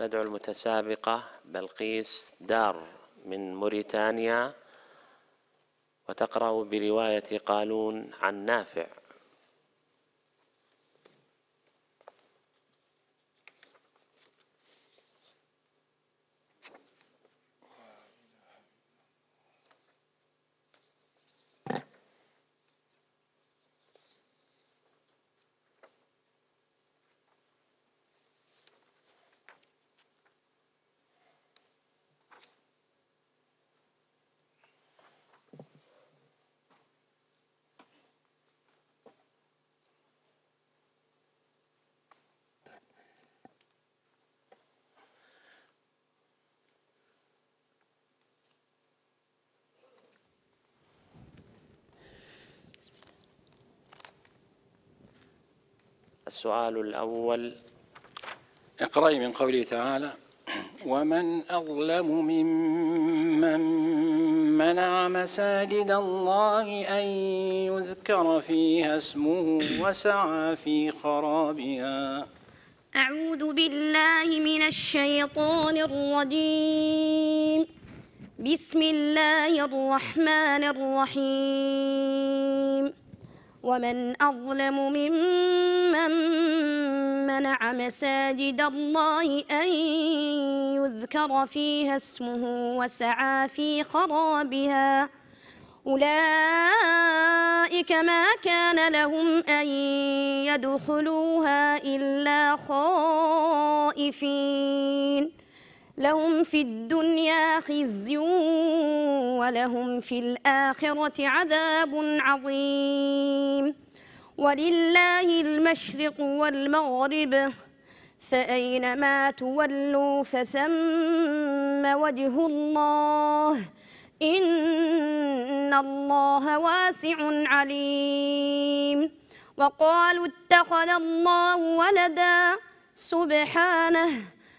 ندعو المتسابقة بلقيس دار من موريتانيا وتقرأ برواية قالون عن نافع السؤال الأول اقرأي من قوله تعالى ومن أظلم ممن منع مساجد الله أن يذكر فيها اسمه وسعى في خرابها أعوذ بالله من الشيطان الرجيم بسم الله الرحمن الرحيم ومن أظلم ممن منع مساجد الله أن يذكر فيها اسمه وسعى في خرابها أولئك ما كان لهم أن يدخلوها إلا خائفين لهم في الدنيا خزي ولهم في الآخرة عذاب عظيم ولله المشرق والمغرب فأينما تولوا فثم وجه الله إن الله واسع عليم وقالوا اتخذ الله ولدا سبحانه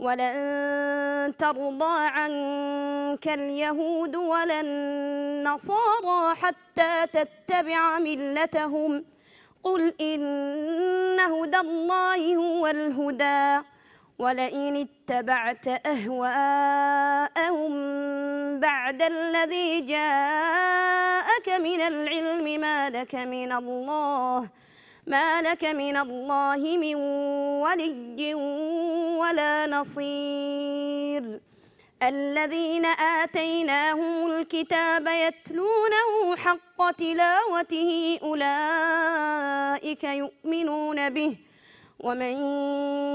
ولن ترضى عنك اليهود ولا النصارى حتى تتبع ملتهم قل إن هدى الله هو الهدى ولئن اتبعت أهواءهم بعد الذي جاءك من العلم ما لك من الله ما لك من الله من ولي ولا نصير الذين آتيناهم الكتاب يتلونه حق تلاوته أولئك يؤمنون به ومن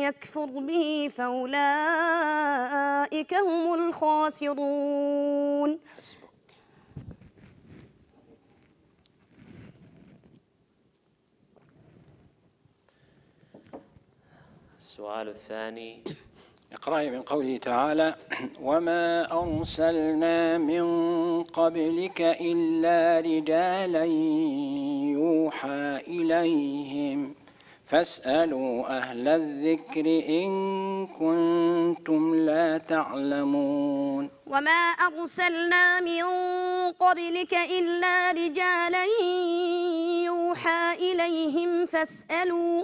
يكفر به فأولئك هم الخاسرون السؤال الثاني اقرأ من قوله تعالى وما أرسلنا من قبلك إلا رجالا يوحى إليهم فاسألوا أهل الذكر إن كنتم لا تعلمون وما أرسلنا من قبلك إلا رجالا يوحى إليهم فاسألوا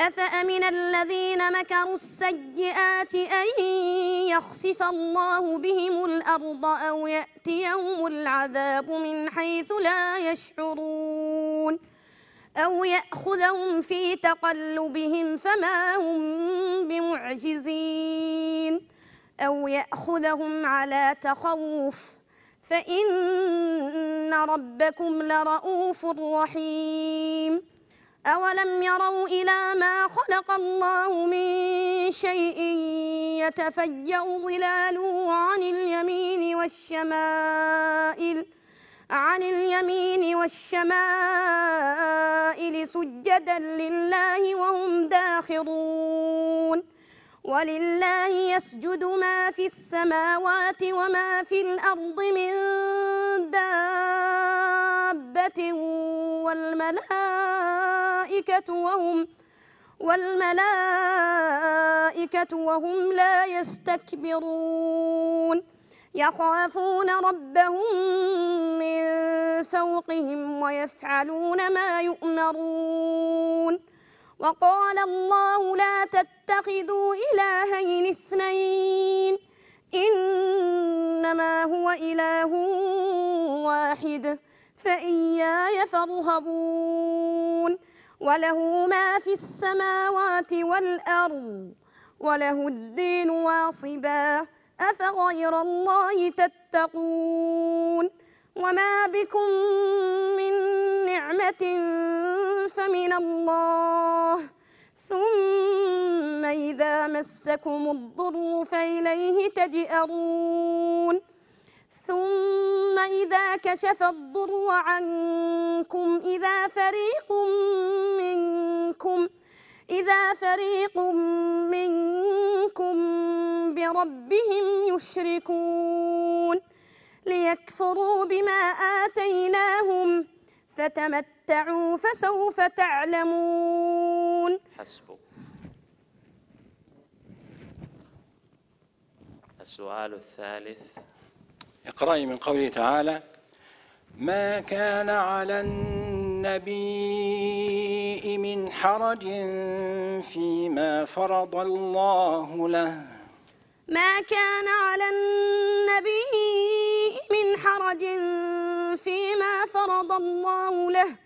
أفأمن الذين مكروا السيئات أن يخسف الله بهم الأرض أو يأتيهم العذاب من حيث لا يشعرون أو يأخذهم في تقلبهم فما هم بمعجزين أو يأخذهم على تخوف فإن ربكم لرؤوف رحيم أولم يروا إلى ما خلق الله من شيء يتفيأ ظلاله عن اليمين والشمائل عن اليمين والشمائل سجدا لله وهم داخرون ولله يسجد ما في السماوات وما في الأرض من دابة والملائكة وهم والملائكة وهم لا يستكبرون يخافون ربهم من فوقهم ويفعلون ما يؤمرون وقال الله لا تتبعون تتخذوا إلهين اثنين إنما هو إله واحد فإياي فارهبون وله ما في السماوات والأرض وله الدين واصبا أفغير الله تتقون وما بكم من نعمة فمن الله ثم إذا مسكم الضر فإليه تجئرون ثم إذا كشف الضر عنكم إذا فريق منكم إذا فريق منكم بربهم يشركون ليكفروا بما آتيناهم فتمتعوا فسوف تعلمون حسبك السؤال الثالث اقرأي من قوله تعالى ما كان على النبي من حرج فيما فرض الله له ما كان على النبي من حرج فيما فرض الله له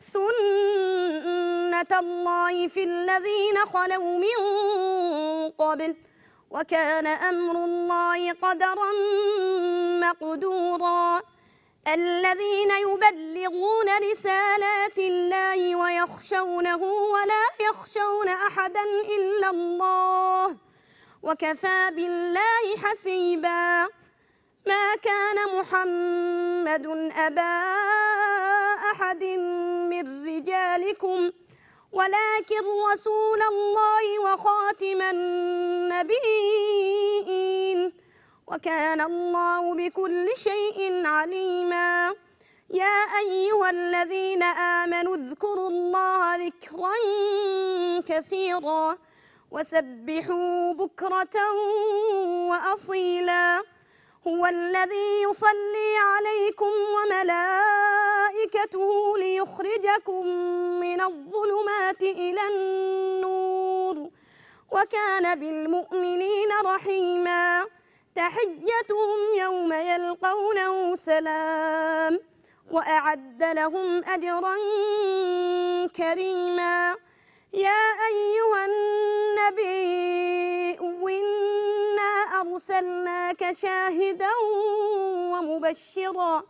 سنة الله في الذين خلوا من قبل وكان أمر الله قدرا مقدورا الذين يبلغون رسالات الله ويخشونه ولا يخشون أحدا إلا الله وكفى بالله حسيباً ما كان محمد أبا أحد من رجالكم ولكن رسول الله وخاتم النبيين وكان الله بكل شيء عليما يا أيها الذين آمنوا اذكروا الله ذكرا كثيرا وسبحوا بكرة وأصيلا هو الذي يصلي عليكم وملائكته ليخرجكم من الظلمات إلى النور وكان بالمؤمنين رحيما تحيتهم يوم يلقونه سلام وأعد لهم أجرا كريما يا أيها النبي إن أرسلناك شاهدا ومبشرا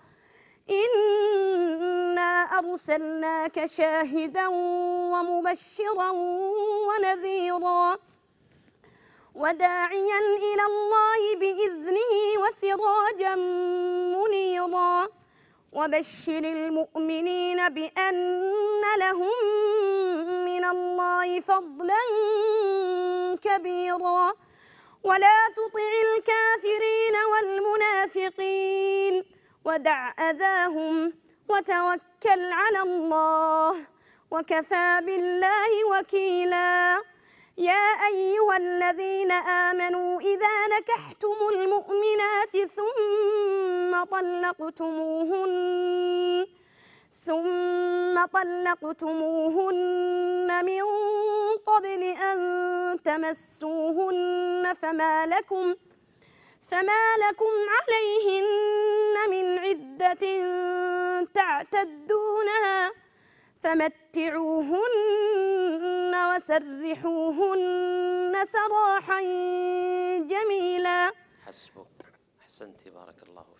إنا أرسلناك شاهدا ومبشرا ونذيرا وداعيا إلى الله بإذنه وسراجا منيرا وبشر المؤمنين بأن لهم من الله فضلا كبيرا ولا تطع الكافرين والمنافقين ودع أذاهم وتوكل على الله وكفى بالله وكيلا يا أيها الذين آمنوا إذا نكحتم المؤمنات ثم طلقتموهن ثم طلقتموهن من قبل أن تمسوهن فما لكم فما لكم عليهن من عدة تعتدونها فمتعوهن وسرحوهن سراحا جميلا حسبك أحسنت بارك الله